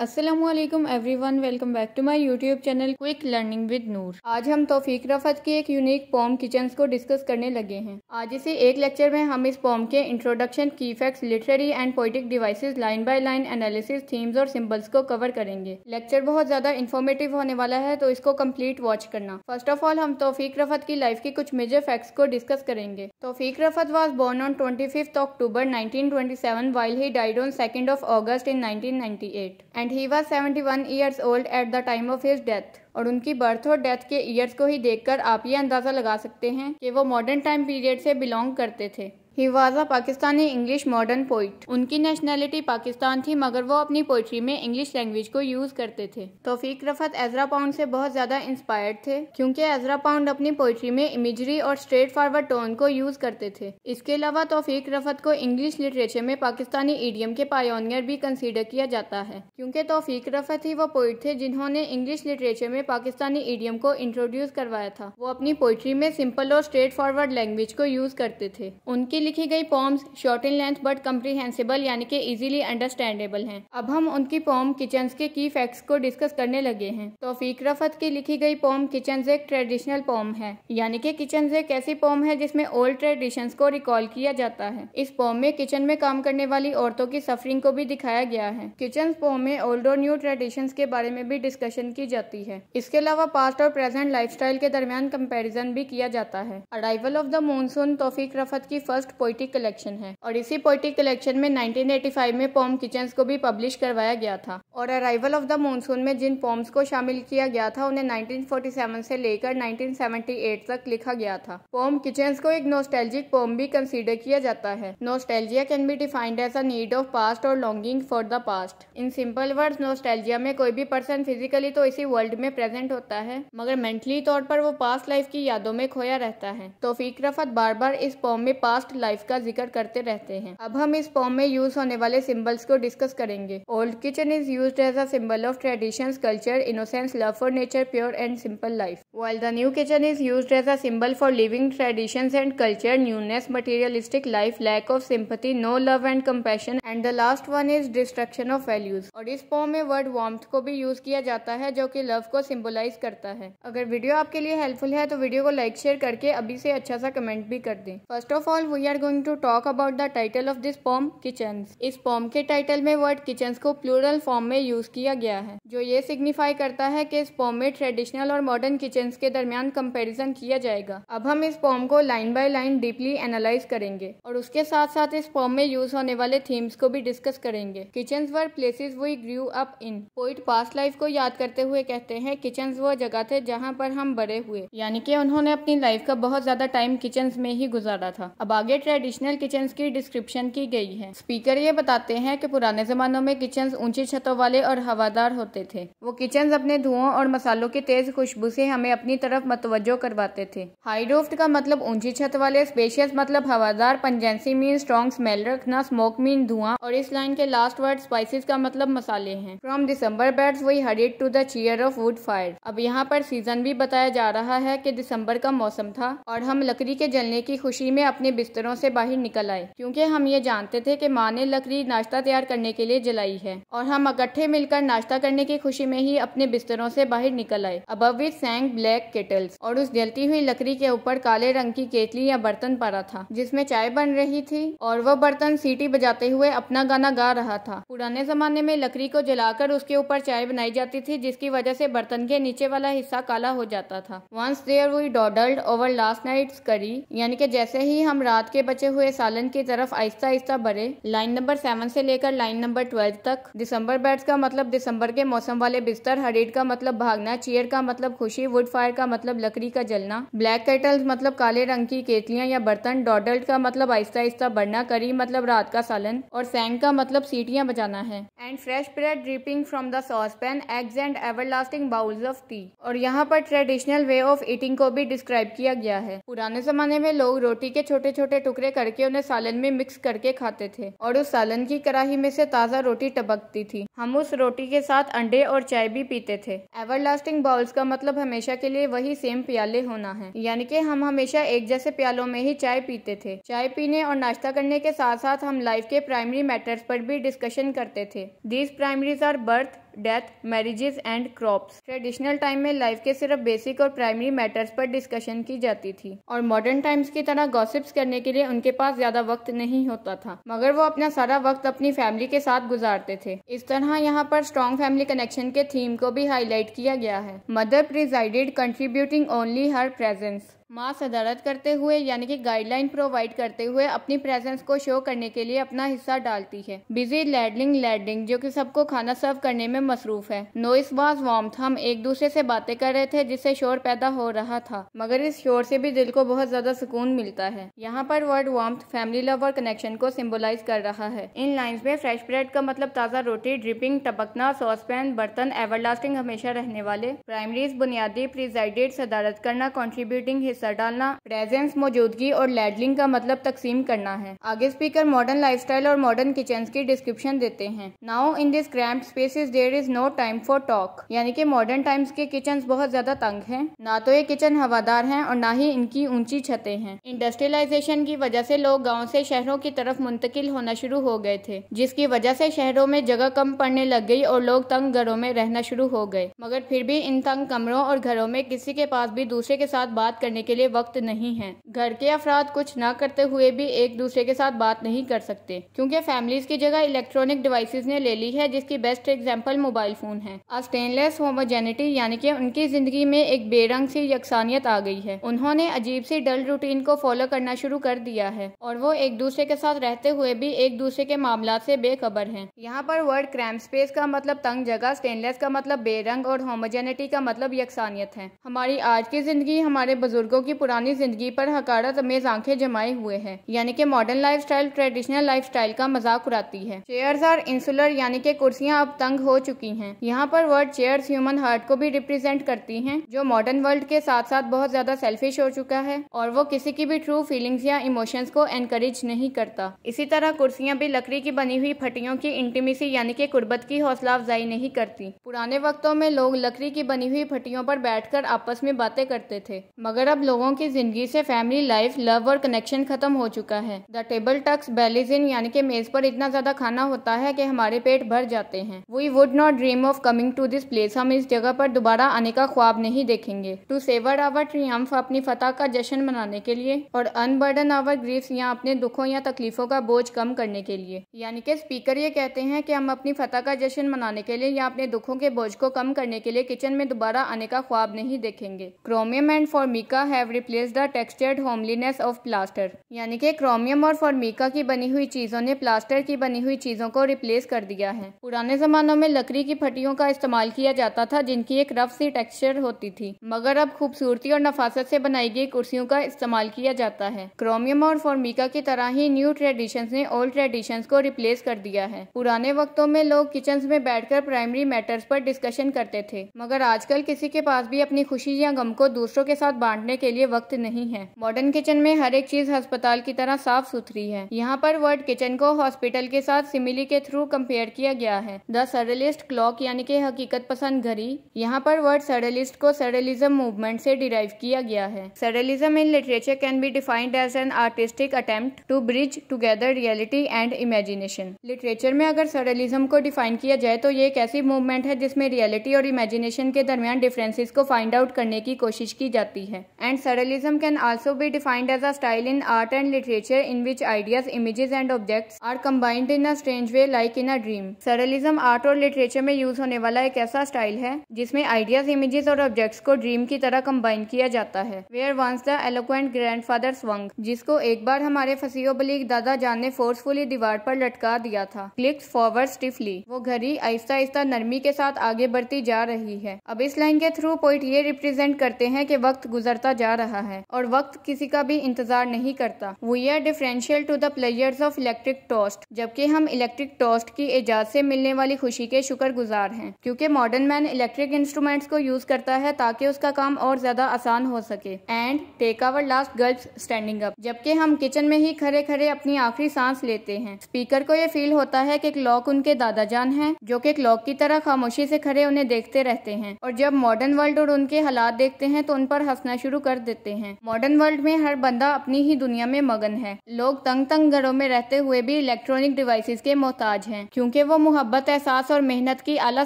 Aslam everyone welcome back to my YouTube channel quick learning with Noor आज हम तोफीक रफत की एक यूनिक पॉम किचन को डिस्कस करने लगे हैं आज इसी एक लेक्चर में हम इस पॉम के इंट्रोडक्शन की fact literary and poetic devices line by line analysis themes और सिंबल्स को कवर करेंगे लेक्चर बहुत ज्यादा इन्फॉर्मेटिव होने वाला है तो इसको कम्प्लीट वॉच करना फर्स्ट ऑफ ऑल हम तोफीक रफत की लाइफ के कुछ मेजर फैक्ट्स को डिस्कस करेंगे Taufiq Rafat was born on twenty fifth October nineteen twenty seven while he died on second of August in nineteen ninety eight and and he was seventy one years old at the time of his death और उनकी birth और death के years को ही देखकर आप ये अंदाज़ा लगा सकते हैं कि वो मॉडर्न टाइम पीरियड से बिलोंग करते थे he was a Pakistani English modern poet उनकी नेशनैलिटी पाकिस्तान थी मगर वो अपनी पोइट्री में इंग्लिश लैंग्वेज को यूज करते थे तोफीक रफत एजरा पाउंड से बहुत ज्यादा इंस्पायर्ड थे क्योंकि एजरा पाउंड अपनी पोइट्री में इमेजरी और स्ट्रेट फॉरवर्ड टोन को यूज करते थे इसके अलावा तोफीक रफत को इंग्लिश लिटरेचर में पाकिस्तानी ईडियम के पायोनियर भी कंसिडर किया जाता है क्योंकि तोफीक रफत ही वो पोइट थे जिन्होंने इंग्लिश लिटरेचर में पाकिस्तानी ईडियम को इंट्रोड्यूस करवाया था वो अपनी पोइट्री में सिंपल और स्ट्रेट फॉरवर्ड लैंग्वेज को यूज करते थे उनकी लिखी गई poems short in length but comprehensible यानी कि इजीली अंडरस्टैंडेबल हैं अब हम उनकी पोम किचन्स के की फैक्ट्स को डिस्कस करने लगे हैं तोफीक रफत की लिखी गई पोम किचन एक ट्रेडिशनल पोम है यानी कि किचन एक ऐसी पॉम है जिसमें ओल्ड ट्रेडिशंस को रिकॉल किया जाता है इस पोम में किचन में काम करने वाली औरतों की सफरिंग को भी दिखाया गया है किचन पोम में ओल्ड और न्यू ट्रेडिशन के बारे में भी डिस्कशन की जाती है इसके अलावा पास्ट और प्रेजेंट लाइफ के दरमियान कंपेरिजन भी किया जाता है arrival of the monsoon Taufiq Rafat की फर्स्ट फर्स्ट पोइट्री कलेक्शन है और इसी पोइट्री कलेक्शन में 1985 में पॉम किचन्स को भी पब्लिश करवाया गया था और अराइवल ऑफ द मॉनसून में जिन पॉम्स को शामिल किया गया था उन्हें 1947 से लेकर 1978 तक लिखा गया था पॉम किचन्स को एक नोस्टैल्जिक पॉम भी कंसिडर किया जाता है nostalgia can be defined as a need of past और longing for the past in simple word nostalgia में कोई भी पर्सन फिजिकली तो इसी वर्ल्ड में प्रेजेंट होता है मगर मेंटली तौर पर वो पास्ट लाइफ की यादों में खोया रहता है तो फीक रफत बार बार इस पॉम में पास्ट लाइफ का जिक्र करते रहते हैं अब हम इस फॉर्म में यूज होने वाले सिंबल्स को डिस्कस करेंगे old kitchen is use as a symbol of tradition culture innocence love for nature pure and simple life while the new kitchen is use as a symbol for living tradition and culture newness materialistic life lack of sympathy no love and compassion and the last one is destruction of values और इस form में word warm को भी use किया जाता है जो की लव को सिंबलाइज करता है अगर वीडियो आपके लिए हेल्पफुल है तो वीडियो को लाइक शेयर करके अभी से अच्छा सा कमेंट भी कर दें first of all we are going to talk about the title of this poem kitchens इस पॉम के टाइटल में वर्ड किचन्स को प्लूरल फॉर्म में यूज किया गया है जो ये सिग्निफाई करता है कि इस पॉम में ट्रेडिशनल और मॉडर्न किचन्स के दरमियान कंपेरिजन किया जाएगा अब हम इस पॉम को line by line deeply analyze करेंगे और उसके साथ साथ इस पॉम में यूज होने वाले थीम्स को भी डिस्कस करेंगे kitchens were places we grew up in poet past life को याद करते हुए कहते हैं किचन्स वो जगह थे जहाँ पर हम बड़े हुए यानी कि उन्होंने अपनी लाइफ का बहुत ज्यादा टाइम किचन्स में ही गुजारा था अब आगे ट्रेडिशनल किचन की डिस्क्रिप्शन की गई है स्पीकर ये बताते हैं कि पुराने जमानों में किचन ऊंची छतों वाले और हवादार होते थे वो किचन अपने धुओं और मसालों की तेज खुशबू से हमें अपनी तरफ मतवजो करवाते थे हाई रूफ्ट का मतलब ऊंची छत वाले स्पेशियस मतलब हवादार पंजेंसी मीन स्ट्रॉन्ग स्मेल रखना स्मोक मीन धुआं और इस लाइन के लास्ट वर्ड स्पाइसिस का मतलब मसाले हैं फ्रॉम दिसंबर बर्ड्स वही hurried to the cheer of wood fire अब यहाँ पर सीजन भी बताया जा रहा है कि दिसंबर का मौसम था और हम लकड़ी के जलने की खुशी में अपने बिस्तरों घरों से बाहर निकल आए क्योंकि हम ये जानते थे कि माँ ने लकड़ी नाश्ता तैयार करने के लिए जलाई है और हम इकट्ठे मिलकर नाश्ता करने की खुशी में ही अपने बिस्तरों से बाहर निकल आए above it sang black kettles और उस जलती हुई लकड़ी के ऊपर काले रंग की केतली या बर्तन पड़ा था जिसमे चाय बन रही थी और वह बर्तन सीटी बजाते हुए अपना गाना गा रहा था पुराने जमाने में लकड़ी को जलाकर उसके ऊपर चाय बनाई जाती थी जिसकी वजह से बर्तन के नीचे वाला हिस्सा काला हो जाता था once there we dawdled over last night curry यानी कि जैसे ही हम रात के के बचे हुए सालन की तरफ आहिस्ता आहिस्ता बढ़े लाइन नंबर सेवन से लेकर लाइन नंबर ट्वेल्व तक दिसंबर बैट्स का मतलब दिसंबर के मौसम वाले बिस्तर हरीड का मतलब भागना चेयर का मतलब खुशी वुड फायर का मतलब लकड़ी का जलना ब्लैक केटल्स मतलब काले रंग की केतलियां या बर्तन डॉडल्ट का मतलब आहिस्ता आहिस्ता बढ़ना करी मतलब रात का सालन और सैंग का मतलब सीटियाँ बजाना है and fresh bread dripping from the saucepan eggs and lasting bowls of tea और यहाँ पर ट्रेडिशनल वे ऑफ ईटिंग को भी डिस्क्राइब किया गया है पुराने जमाने में लोग रोटी के छोटे छोटे टुकड़े करके उन्हें सालन में मिक्स करके खाते थे और उस सालन की कड़ाही में से ताज़ा रोटी टपकती थी हम उस रोटी के साथ अंडे और चाय भी पीते थे एवर लास्टिंग बाउल्स का मतलब हमेशा के लिए वही सेम प्याले होना है यानी कि हम हमेशा एक जैसे प्यालों में ही चाय पीते थे चाय पीने और नाश्ता करने के साथ साथ हम लाइफ के प्राइमरी मैटर्स पर भी डिस्कशन करते थे these primaries are birth death marriages and crops traditional time में लाइफ के सिर्फ बेसिक और प्राइमरी मैटर्स पर डिस्कशन की जाती थी और मॉडर्न टाइम्स की तरह गॉसिप्स करने के लिए उनके पास ज्यादा वक्त नहीं होता था मगर वो अपना सारा वक्त अपनी फैमिली के साथ गुजारते थे इस तरह यहाँ पर स्ट्रॉन्ग फैमिली कनेक्शन के थीम को भी हाईलाइट किया गया है mother presided contributing only her presence माफ सदारत करते हुए यानी कि गाइडलाइन प्रोवाइड करते हुए अपनी प्रेजेंस को शो करने के लिए अपना हिस्सा डालती है बिजी लैडलिंग लैडलिंग जो कि सबको खाना सर्व करने में मसरूफ है नोइस वाज वार्म हम एक दूसरे से बातें कर रहे थे जिससे शोर पैदा हो रहा था मगर इस शोर से भी दिल को बहुत ज्यादा सुकून मिलता है यहाँ पर वर्ड वार्म फैमिली लव और कनेक्शन को सिम्बोलाइज कर रहा है इन लाइन्स में फ्रेश ब्रेड का मतलब ताज़ा रोटी ड्रिपिंग टपकना सॉस पैन बर्तन एवरलास्टिंग हमेशा रहने वाले प्राइमरीज बुनियादी प्रिजाइडेड सदारत करना कॉन्ट्रीब्यूटिंग हिस्सा डालना प्रेजेंस मौजूदगी और लैडलिंग का मतलब तकसीम करना है आगे स्पीकर मॉडर्न लाइफस्टाइल और मॉडर्न किचन की डिस्क्रिप्शन देते हैं now in this cramped spaces there is no time for talk यानी कि मॉडर्न टाइम्स के किचन बहुत ज्यादा तंग है ना तो ये किचन हवादार है और ना ही इनकी ऊंची छतें हैं इंडस्ट्रियलाइजेशन की वजह से लोग गाँव से शहरों की तरफ मुंतकिल होना शुरू हो गए थे जिसकी वजह से शहरों में जगह कम पड़ने लग गई और लोग तंग घरों में रहना शुरू हो गए मगर फिर भी इन तंग कमरों और घरों में किसी के पास भी दूसरे के साथ बात करने के लिए वक्त नहीं है घर के अफराद कुछ न करते हुए भी एक दूसरे के साथ बात नहीं कर सकते क्योंकि फैमिलीज की जगह इलेक्ट्रॉनिक डिवाइसेस ने ले ली है जिसकी बेस्ट एग्जाम्पल मोबाइल फोन है स्टेनलेस होमोजेनिटी यानी कि उनकी जिंदगी में एक बेरंग सी यकसानियत आ गई है उन्होंने अजीब सी डल रूटीन को फॉलो करना शुरू कर दिया है और वो एक दूसरे के साथ रहते हुए भी एक दूसरे के मामला से बेखबर हैं यहाँ पर वर्ड क्रैम स्पेस का मतलब तंग जगह स्टेनलेस का मतलब बेरंग और होमोजेनिटी का मतलब यकसानियत है हमारी आज की जिंदगी हमारे बुजुर्गो दशकों की पुरानी जिंदगी पर हकारत अमेज आंखें जमाए हुए हैं यानी कि मॉडर्न लाइफस्टाइल ट्रेडिशनल लाइफस्टाइल का मजाक उड़ाती है चेयर्स आर इंसुलर यानी कि कुर्सियां अब तंग हो चुकी हैं यहाँ पर वर्ड चेयर्स ह्यूमन हार्ट को भी रिप्रेजेंट करती है जो मॉडर्न वर्ल्ड के साथ साथ बहुत ज्यादा सेल्फिश हो चुका है और वो किसी की भी ट्रू फीलिंग्स या इमोशंस को एनकरेज नहीं करता इसी तरह कुर्सियाँ भी लकड़ी की बनी हुई फटियों की इंटीमेसी यानी कि कुर्बत की हौसला अफजाई नहीं करती पुराने वक्तों में लोग लकड़ी की बनी हुई फटियों पर बैठकर आपस में बातें करते थे मगर अब लोगों की जिंदगी से फैमिली लाइफ लव और कनेक्शन खत्म हो चुका है द टेबल टक्स बेलिजिन यानी कि मेज पर इतना ज्यादा खाना होता है कि हमारे पेट भर जाते हैं we would not dream of coming to this place हम इस जगह पर दोबारा आने का ख्वाब नहीं देखेंगे टू सेवर आवर ट्रियम्फ अपनी फतह का जश्न मनाने के लिए और अनबर्डन आवर ग्रीफ या अपने दुखों या तकलीफों का बोझ कम करने के लिए यानी कि स्पीकर ये कहते हैं कि हम अपनी फतह का जश्न मनाने के लिए या अपने दुखों के बोझ को कम करने के लिए किचन में दोबारा आने का ख्वाब नहीं देखेंगे क्रोमियम एंड फॉर्मिका है have replace the textured homeliness of plaster यानी कि क्रोमियम और फॉर्मिका की बनी हुई चीज़ों ने प्लास्टर की बनी हुई चीज़ों को रिप्लेस कर दिया है पुराने जमानों में लकड़ी की फटियों का इस्तेमाल किया जाता था जिनकी एक रफ सी टेक्सचर होती थी मगर अब खूबसूरती और नफासत से बनाई गई कुर्सियों का इस्तेमाल किया जाता है क्रोमियम और फॉर्मिका की तरह ही न्यू ट्रेडिशन ने ओल्ड ट्रेडिशन को रिप्लेस कर दिया है पुराने वक्तों में लोग किचन में बैठकर प्राइमरी मैटर्स पर डिस्कशन करते थे मगर आजकल किसी के पास भी अपनी खुशी या गम को दूसरों के साथ बांटने के लिए वक्त नहीं है मॉडर्न किचन में हर एक चीज अस्पताल की तरह साफ सुथरी है यहाँ पर वर्ड किचन को हॉस्पिटल के साथ सिमिली के थ्रू कंपेयर किया गया है द सरलिस्ट क्लॉक यानी के हकीकत पसंद घड़ी यहाँ पर वर्ड सरलिस्ट को सरलिज्म मूवमेंट से डिराइव किया गया है surrealism in literature can be defined as an artistic attempt to bridge together reality and imagination literature में अगर सरलिज्म को डिफाइन किया जाए तो ये एक ऐसी मूवमेंट है जिसमें रियलिटी और इमेजिनेशन के दरमियान डिफरेंसेस को फाइंड आउट करने की कोशिश की जाती है and surrealism can also be defined as a style in art and literature in which ideas images and objects are combined in a strange way like in a dream surrealism art और literature में use होने वाला एक ऐसा style है जिसमें ideas images और objects को ड्रीम की तरह कम्बाइन किया जाता है where once the eloquent grandfather swung जिसको एक बार हमारे फसीह बलीग दादा जान ने फोर्सफुली दीवार पर लटका दिया था क्लिक्स फॉरवर्ड स्टिफली वो घड़ी आहिस्ता आहिस्ता नरमी के साथ आगे बढ़ती जा रही है अब इस लाइन के थ्रू पोइट ये रिप्रेजेंट करते हैं कि वक्त गुजरता जा रहा है और वक्त किसी का भी इंतजार नहीं करता we are differential to the players of electric toast जबकि हम इलेक्ट्रिक टोस्ट की इजाज से मिलने वाली खुशी के शुक्रगुजार हैं क्योंकि मॉडर्न मैन इलेक्ट्रिक इंस्ट्रूमेंट्स को यूज करता है ताकि उसका काम और ज्यादा आसान हो सके and take our last girls standing up जबकि हम किचन में ही खड़े खड़े अपनी आखिरी सांस लेते हैं स्पीकर को ये फील होता है कि क्लॉक उनके दादाजान हैं जो कि क्लॉक की तरह खामोशी से खड़े उन्हें देखते रहते हैं और जब मॉडर्न वर्ल्ड और उनके हालात देखते हैं तो उन पर हंसना शुरू कर देते हैं मॉडर्न वर्ल्ड में हर बंदा अपनी ही दुनिया में मगन है लोग तंग तंग घरों में रहते हुए भी इलेक्ट्रॉनिक डिवाइसेस के मोहताज हैं क्योंकि वो मोहब्बत एहसास और मेहनत की आला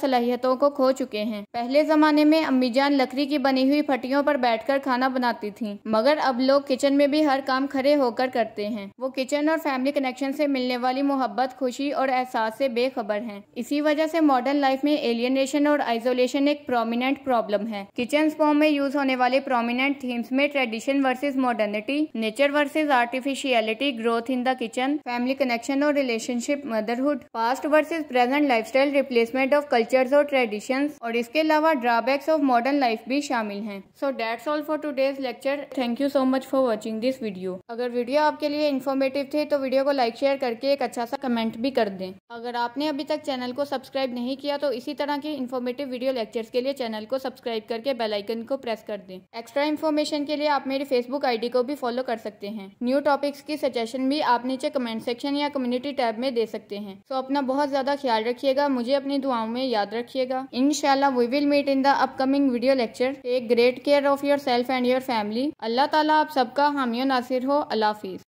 सलाहियतों को खो चुके हैं पहले जमाने में जान लकड़ी की बनी हुई फटियों पर बैठकर खाना बनाती थी मगर अब लोग किचन में भी हर काम खड़े होकर करते हैं वो किचन और फैमिली कनेक्शन से मिलने वाली मोहब्बत खुशी और एहसास से बेखबर हैं इसी वजह से मॉडर्न लाइफ में एलियनेशन और आइसोलेशन एक प्रोमिनेंट प्रॉब्लम है किचन फॉर्म में यूज होने वाले प्रोमिनेंट थीम्स में tradition versus modernity nature versus artificiality growth in the kitchen family connection और relationship motherhood past versus present lifestyle replacement of cultures और ट्रेडिशन और इसके अलावा ड्रॉबैक्स ऑफ मॉडर्न लाइफ भी शामिल हैं so that's all for today's lecture thank you so much for watching this video अगर video आपके लिए इन्फॉर्मेटिव थे तो वीडियो को लाइक शेयर करके एक अच्छा सा कमेंट भी कर दें अगर आपने अभी तक चैनल को सब्सक्राइब नहीं किया तो इसी तरह के इन्फॉर्मेटिव वीडियो लेक्चर्स के लिए चैनल को सब्सक्राइब करके बेलाइकन को प्रेस कर दें एक्स्ट्रा इन्फॉर्मेशन इन्फॉर्मेशन के लिए आप मेरी फेसबुक आईडी को भी फॉलो कर सकते हैं न्यू टॉपिक्स की सजेशन भी आप नीचे कमेंट सेक्शन या कम्युनिटी टैब में दे सकते हैं सो so, अपना बहुत ज्यादा ख्याल रखिएगा मुझे अपनी दुआओं में याद रखिएगा इनशाला we will meet in the upcoming video lecture take great care of yourself and your family अल्लाह ताला आप सबका हामियो नासिर हो अल्लाह हाफिज